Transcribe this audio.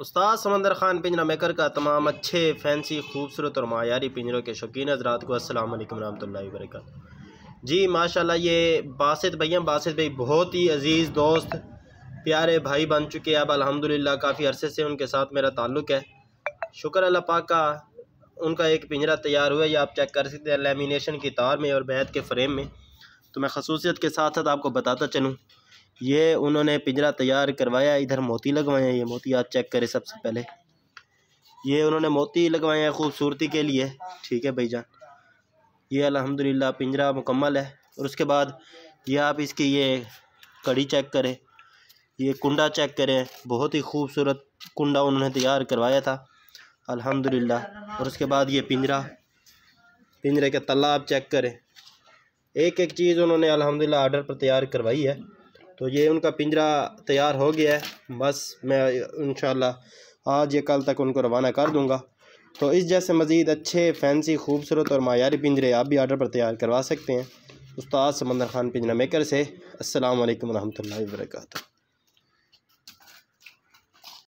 उस्ताद समंदर ख़ान पिंजरा मेकर का तमाम अच्छे फैंसी खूबसूरत और मायारी पिंजरों के शौकीन हजरात को असल वालेकुम रहमतुल्लाहि वरक जी माशाल्लाह ये बासित भैया बासित भाई बहुत ही अज़ीज़ दोस्त प्यारे भाई बन चुके हैं अब अल्हम्दुलिल्लाह काफ़ी अरसे से उनके साथ मेरा ताल्लुक़ है शुक्र अल्लाह पाक का उनका एक पिंजरा तैयार हुआ है ये आप चेक कर सकते हैं लेमिनेशन की तार में और बैत के फ्रेम में तो मैं खसूसियत के साथ साथ आपको बताता चलूँ ये उन्होंने पिंजरा तैयार करवाया इधर मोती लगवाए हैं ये मोती आप चेक करें सबसे पहले ये उन्होंने मोती लगवाए हैं खूबसूरती के लिए ठीक है भाई जान ये अलहमदिल्ला पिंजरा मुकम्मल है और उसके बाद ये आप इसकी ये कड़ी चेक करें ये कुंडा चेक करें बहुत ही खूबसूरत कुंडा उन्होंने तैयार करवाया था अलहमदिल्ला और उसके बाद ये पिंजरा पिंजरे का तला आप चेक करें एक एक चीज़ उन्होंने अल्हम्दुलिल्लाह आर्डर पर तैयार करवाई है तो ये उनका पिंजरा तैयार हो गया है बस मैं इन आज या कल तक उनको रवाना कर दूँगा तो इस जैसे मज़ीद अच्छे फैंसी खूबसूरत और मायारी पिंजरे आप भी आर्डर पर तैयार करवा सकते हैं उस्ताद समंदर खान पिंजरा मेकर से असल वरहमल वर्का